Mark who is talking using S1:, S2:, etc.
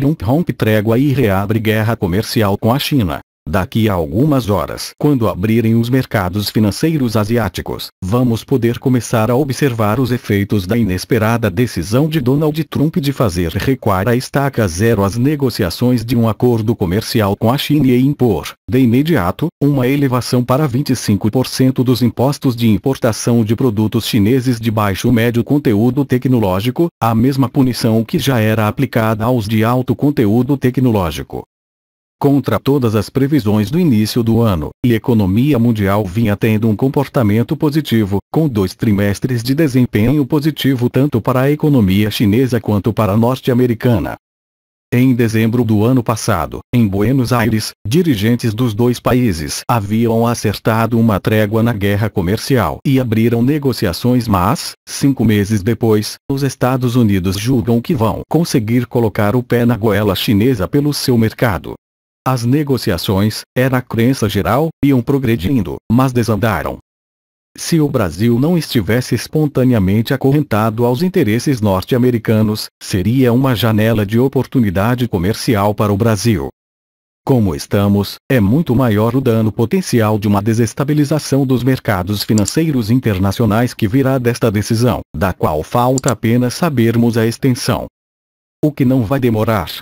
S1: Trump rompe trégua e reabre guerra comercial com a China. Daqui a algumas horas, quando abrirem os mercados financeiros asiáticos, vamos poder começar a observar os efeitos da inesperada decisão de Donald Trump de fazer recuar a estaca zero as negociações de um acordo comercial com a China e impor, de imediato, uma elevação para 25% dos impostos de importação de produtos chineses de baixo médio conteúdo tecnológico, a mesma punição que já era aplicada aos de alto conteúdo tecnológico contra todas as previsões do início do ano, e economia mundial vinha tendo um comportamento positivo, com dois trimestres de desempenho positivo tanto para a economia chinesa quanto para a norte-americana. Em dezembro do ano passado, em Buenos Aires, dirigentes dos dois países haviam acertado uma trégua na guerra comercial e abriram negociações mas, cinco meses depois, os Estados Unidos julgam que vão conseguir colocar o pé na goela chinesa pelo seu mercado. As negociações, era a crença geral, iam progredindo, mas desandaram. Se o Brasil não estivesse espontaneamente acorrentado aos interesses norte-americanos, seria uma janela de oportunidade comercial para o Brasil. Como estamos, é muito maior o dano potencial de uma desestabilização dos mercados financeiros internacionais que virá desta decisão, da qual falta apenas sabermos a extensão. O que não vai demorar.